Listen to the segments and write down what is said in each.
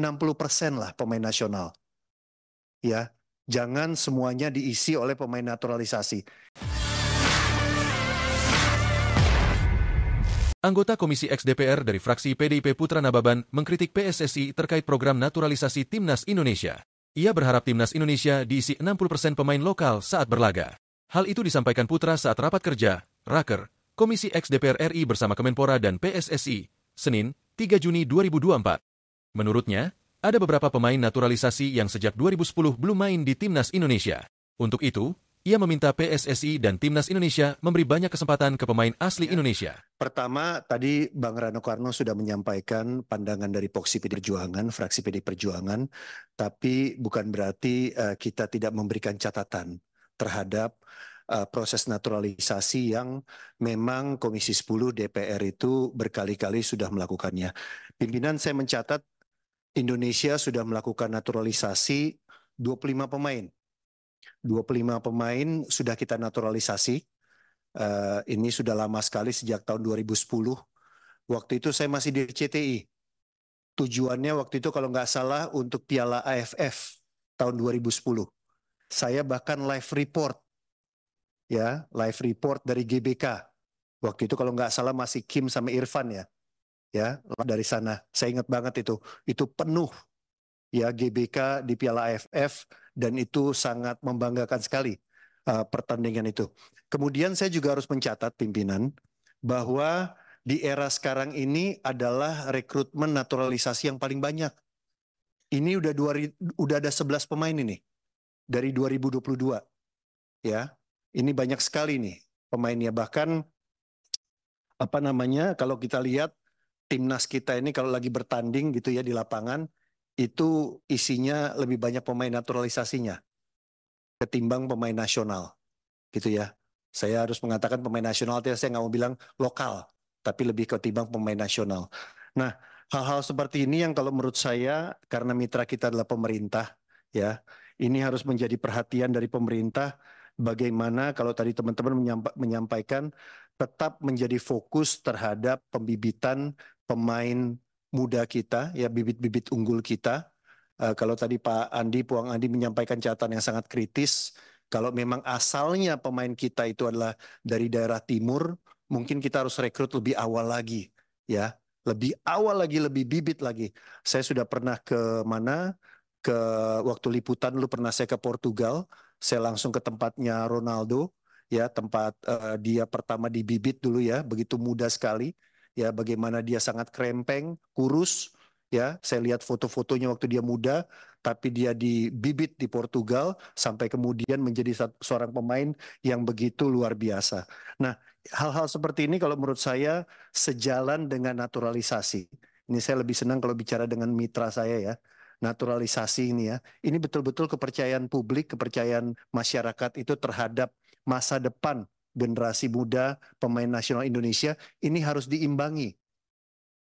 60% lah pemain nasional. Ya, jangan semuanya diisi oleh pemain naturalisasi. Anggota Komisi XDPR dari fraksi PDIP Putra Nababan mengkritik PSSI terkait program naturalisasi Timnas Indonesia. Ia berharap Timnas Indonesia diisi 60% pemain lokal saat berlaga. Hal itu disampaikan Putra saat rapat kerja, Raker, Komisi XDPR RI bersama Kemenpora dan PSSI, Senin, 3 Juni 2024. Menurutnya, ada beberapa pemain naturalisasi yang sejak 2010 belum main di Timnas Indonesia. Untuk itu, ia meminta PSSI dan Timnas Indonesia memberi banyak kesempatan ke pemain asli ya. Indonesia. Pertama, tadi Bang Rano Karno sudah menyampaikan pandangan dari Poksi PD Perjuangan, fraksi PD Perjuangan, tapi bukan berarti uh, kita tidak memberikan catatan terhadap uh, proses naturalisasi yang memang Komisi 10 DPR itu berkali-kali sudah melakukannya. Pimpinan saya mencatat Indonesia sudah melakukan naturalisasi 25 pemain. 25 pemain sudah kita naturalisasi. Uh, ini sudah lama sekali sejak tahun 2010. Waktu itu saya masih di CTI. Tujuannya waktu itu kalau nggak salah untuk Piala AFF tahun 2010. Saya bahkan live report ya, live report dari GBK. Waktu itu kalau nggak salah masih Kim sama Irfan ya ya dari sana. Saya ingat banget itu. Itu penuh ya GBK di Piala AFF dan itu sangat membanggakan sekali uh, pertandingan itu. Kemudian saya juga harus mencatat pimpinan bahwa di era sekarang ini adalah rekrutmen naturalisasi yang paling banyak. Ini udah dua, udah ada 11 pemain ini dari 2022. Ya. Ini banyak sekali nih pemainnya bahkan apa namanya kalau kita lihat timnas kita ini kalau lagi bertanding gitu ya di lapangan itu isinya lebih banyak pemain naturalisasinya ketimbang pemain nasional gitu ya saya harus mengatakan pemain nasional ya, saya nggak mau bilang lokal tapi lebih ketimbang pemain nasional nah hal-hal seperti ini yang kalau menurut saya karena mitra kita adalah pemerintah ya ini harus menjadi perhatian dari pemerintah bagaimana kalau tadi teman-teman menyampaikan tetap menjadi fokus terhadap pembibitan pemain muda kita, ya bibit-bibit unggul kita. Uh, kalau tadi Pak Andi, Puang Andi menyampaikan catatan yang sangat kritis, kalau memang asalnya pemain kita itu adalah dari daerah timur, mungkin kita harus rekrut lebih awal lagi, ya. Lebih awal lagi, lebih bibit lagi. Saya sudah pernah ke mana? Ke waktu liputan lu pernah saya ke Portugal, saya langsung ke tempatnya Ronaldo, ya tempat uh, dia pertama dibibit dulu ya, begitu muda sekali ya bagaimana dia sangat krempeng, kurus, ya saya lihat foto-fotonya waktu dia muda, tapi dia dibibit di Portugal sampai kemudian menjadi seorang pemain yang begitu luar biasa. Nah, hal-hal seperti ini kalau menurut saya sejalan dengan naturalisasi. Ini saya lebih senang kalau bicara dengan mitra saya ya naturalisasi ini ya. Ini betul-betul kepercayaan publik, kepercayaan masyarakat itu terhadap masa depan generasi muda pemain nasional Indonesia ini harus diimbangi.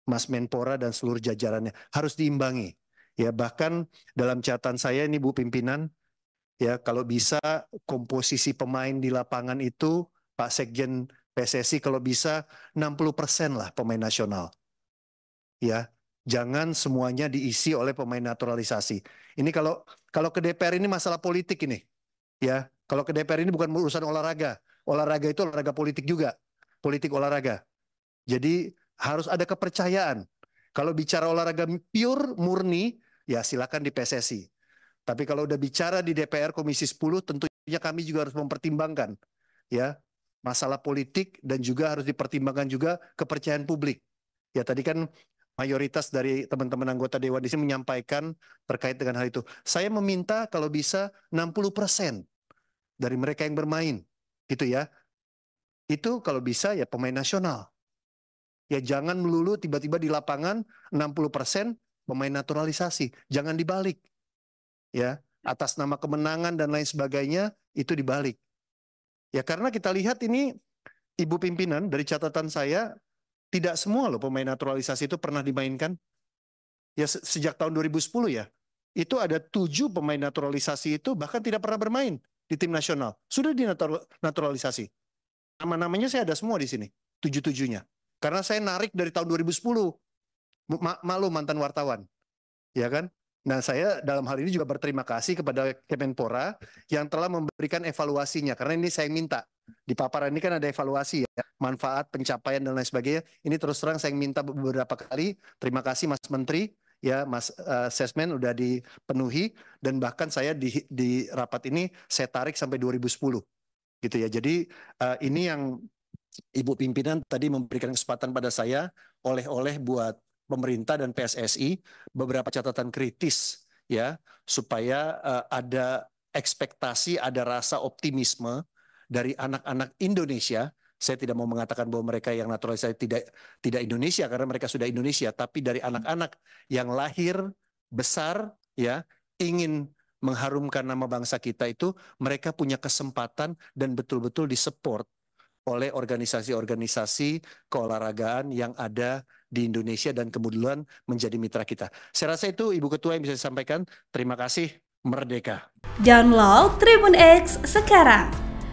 Mas Menpora dan seluruh jajarannya harus diimbangi. Ya bahkan dalam catatan saya ini Bu pimpinan ya kalau bisa komposisi pemain di lapangan itu Pak Sekjen PSSI kalau bisa 60% lah pemain nasional. Ya, jangan semuanya diisi oleh pemain naturalisasi. Ini kalau kalau ke DPR ini masalah politik ini. Ya, kalau ke DPR ini bukan urusan olahraga olahraga itu olahraga politik juga, politik olahraga. Jadi harus ada kepercayaan. Kalau bicara olahraga pure murni, ya silakan di PSSI. Tapi kalau udah bicara di DPR Komisi 10 tentunya kami juga harus mempertimbangkan ya masalah politik dan juga harus dipertimbangkan juga kepercayaan publik. Ya tadi kan mayoritas dari teman-teman anggota dewan di sini menyampaikan terkait dengan hal itu. Saya meminta kalau bisa 60% persen dari mereka yang bermain gitu ya. Itu kalau bisa ya pemain nasional. Ya jangan melulu tiba-tiba di lapangan 60% pemain naturalisasi. Jangan dibalik. Ya, atas nama kemenangan dan lain sebagainya itu dibalik. Ya karena kita lihat ini ibu pimpinan dari catatan saya tidak semua loh pemain naturalisasi itu pernah dimainkan. Ya sejak tahun 2010 ya. Itu ada tujuh pemain naturalisasi itu bahkan tidak pernah bermain di tim nasional. Sudah dinaturalisasi. Nama-namanya saya ada semua di sini. Tujuh-tujuhnya. Karena saya narik dari tahun 2010. Ma malu mantan wartawan. Ya kan? Nah, saya dalam hal ini juga berterima kasih kepada Kemenpora yang telah memberikan evaluasinya. Karena ini saya minta. Di paparan ini kan ada evaluasi ya, manfaat, pencapaian, dan lain sebagainya. Ini terus terang saya minta beberapa kali. Terima kasih Mas Menteri ya mas uh, eh, assessment udah dipenuhi dan bahkan saya di, di rapat ini saya tarik sampai 2010 gitu ya jadi uh, ini yang ibu pimpinan tadi memberikan kesempatan pada saya oleh-oleh buat pemerintah dan PSSI beberapa catatan kritis ya supaya uh, ada ekspektasi ada rasa optimisme dari anak-anak Indonesia saya tidak mau mengatakan bahwa mereka yang naturalisasi tidak tidak Indonesia karena mereka sudah Indonesia, tapi dari hmm. anak-anak yang lahir besar ya ingin mengharumkan nama bangsa kita itu mereka punya kesempatan dan betul-betul disupport oleh organisasi-organisasi keolahragaan yang ada di Indonesia dan kemudian menjadi mitra kita. Saya rasa itu Ibu Ketua yang bisa disampaikan. Terima kasih. Merdeka. Download Tribun X sekarang